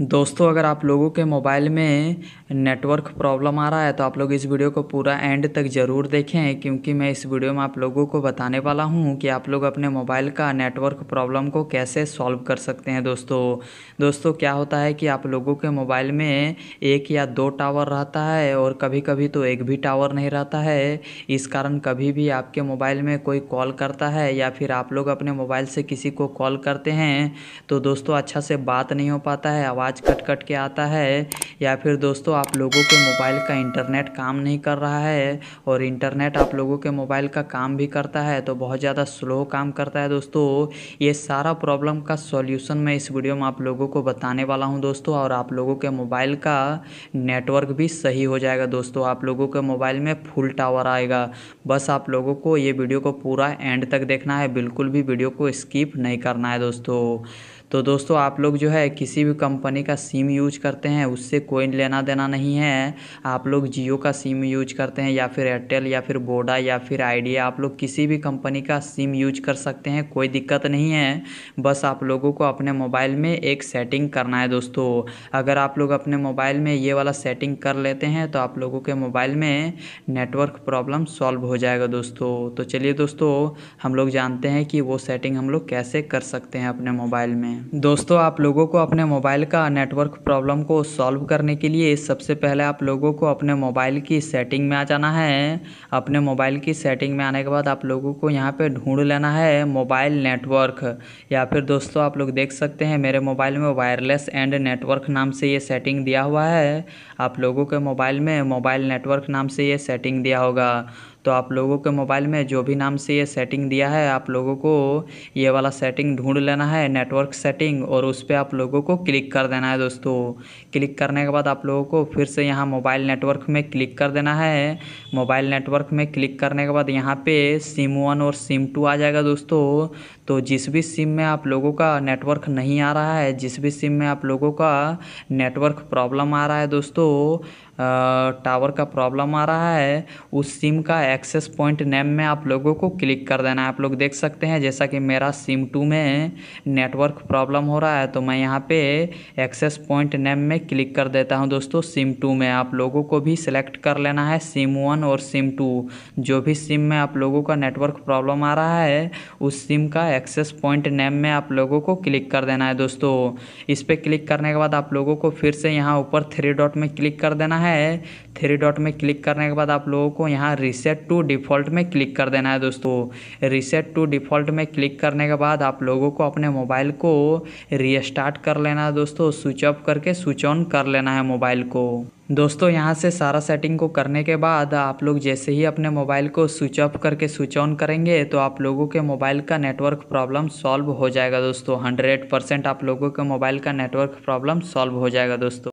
दोस्तों अगर आप लोगों के मोबाइल में नेटवर्क प्रॉब्लम आ रहा है तो आप लोग इस वीडियो को पूरा एंड तक ज़रूर देखें क्योंकि मैं इस वीडियो में आप लोगों को बताने वाला हूं कि आप लोग अपने मोबाइल का नेटवर्क प्रॉब्लम को कैसे सॉल्व कर सकते हैं दोस्तों दोस्तों क्या होता है कि आप लोगों के मोबाइल में एक या दो टावर रहता है और कभी कभी तो एक भी टावर नहीं रहता है इस कारण कभी भी आपके मोबाइल में कोई कॉल करता है या फिर आप लोग अपने मोबाइल से किसी को कॉल करते हैं तो दोस्तों अच्छा से बात नहीं हो पाता है आवाज़ आवाज़ कट कट के आता है या फिर दोस्तों आप लोगों के मोबाइल का इंटरनेट काम नहीं कर रहा है और इंटरनेट आप लोगों के मोबाइल का काम भी करता है तो बहुत ज़्यादा स्लो काम करता है दोस्तों ये सारा प्रॉब्लम का सॉल्यूशन मैं इस वीडियो में आप लोगों को बताने वाला हूँ दोस्तों और आप लोगों के मोबाइल का नेटवर्क भी सही हो जाएगा दोस्तों आप लोगों के मोबाइल में फुल टावर आएगा बस आप लोगों को ये वीडियो को पूरा एंड तक देखना है बिल्कुल भी वीडियो को स्किप नहीं करना है दोस्तों तो दोस्तों आप लोग जो है किसी भी कंपनी का सिम यूज करते हैं उससे कोई लेना देना नहीं है आप लोग जियो का सिम यूज करते हैं या फिर एयरटेल या फिर बोडा या फिर आइडिया आप लोग किसी भी कंपनी का सिम यूज कर सकते हैं कोई दिक्कत नहीं है बस आप लोगों को अपने मोबाइल में एक सेटिंग करना है दोस्तों अगर आप लोग अपने मोबाइल में ये वाला सेटिंग कर लेते हैं तो आप लोगों के मोबाइल में नेटवर्क प्रॉब्लम सॉल्व हो जाएगा दोस्तों तो चलिए दोस्तों हम लोग जानते हैं कि वो सेटिंग हम लोग कैसे कर सकते हैं अपने मोबाइल में हैं दोस्तों आप लोगों को अपने मोबाइल का नेटवर्क प्रॉब्लम को सॉल्व करने के लिए सबसे पहले आप लोगों को अपने मोबाइल की सेटिंग में आ जाना है अपने मोबाइल की सेटिंग में आने के बाद आप लोगों को यहाँ पे ढूंढ लेना है मोबाइल नेटवर्क या फिर दोस्तों आप लोग देख सकते हैं मेरे मोबाइल में वायरलेस एंड नेटवर्क नाम से ये सेटिंग दिया हुआ है आप लोगों के मोबाइल में मोबाइल नेटवर्क नाम से ये सेटिंग दिया होगा तो आप लोगों के मोबाइल में जो भी नाम से ये सेटिंग दिया है आप लोगों को ये वाला सेटिंग ढूंढ लेना है नेटवर्क सेटिंग और उस पर आप लोगों को क्लिक कर देना है दोस्तों क्लिक करने के बाद आप लोगों को फिर से यहाँ मोबाइल नेटवर्क में क्लिक कर देना है मोबाइल नेटवर्क में क्लिक करने के बाद यहाँ पे सिम वन और सिम टू आ जाएगा दोस्तों तो जिस भी सिम में आप लोगों का नेटवर्क नहीं आ रहा है जिस भी सिम में आप लोगों का नेटवर्क प्रॉब्लम आ रहा है दोस्तों टावर का प्रॉब्लम आ रहा है उस सिम का एक्सेस पॉइंट नेम में आप लोगों को क्लिक कर देना है आप लोग देख सकते हैं जैसा कि मेरा सिम टू में नेटवर्क प्रॉब्लम हो रहा है तो मैं यहाँ पे एक्सेस पॉइंट नेम में क्लिक कर देता हूँ दोस्तों सिम टू में आप लोगों को भी सिलेक्ट कर लेना है सिम वन और सिम टू जो भी सिम में आप लोगों का नेटवर्क प्रॉब्लम आ रहा है उस सिम का एक्सेस पॉइंट नेम में आप लोगों को क्लिक कर देना है दोस्तों इस पर क्लिक करने के बाद आप लोगों को फिर से यहाँ ऊपर थ्री डॉट में क्लिक कर देना है है थ्री डॉट में क्लिक करने के बाद आप लोगों को यहाँ रिसेट टू डिफ़ॉल्ट में क्लिक कर देना है दोस्तों रिसेट टू डिफ़ॉल्ट में क्लिक करने के बाद आप लोगों को अपने मोबाइल को रीस्टार्ट कर लेना है दोस्तों स्विच ऑफ करके स्विच ऑन कर लेना है मोबाइल को दोस्तों यहां से सारा सेटिंग को करने के बाद आप लोग जैसे ही अपने मोबाइल को स्विच ऑफ करके स्विच ऑन करेंगे तो आप लोगों के मोबाइल का नेटवर्क प्रॉब्लम सॉल्व हो जाएगा दोस्तों हंड्रेड परसेंट आप लोगों के मोबाइल का नेटवर्क प्रॉब्लम सॉल्व हो जाएगा दोस्तों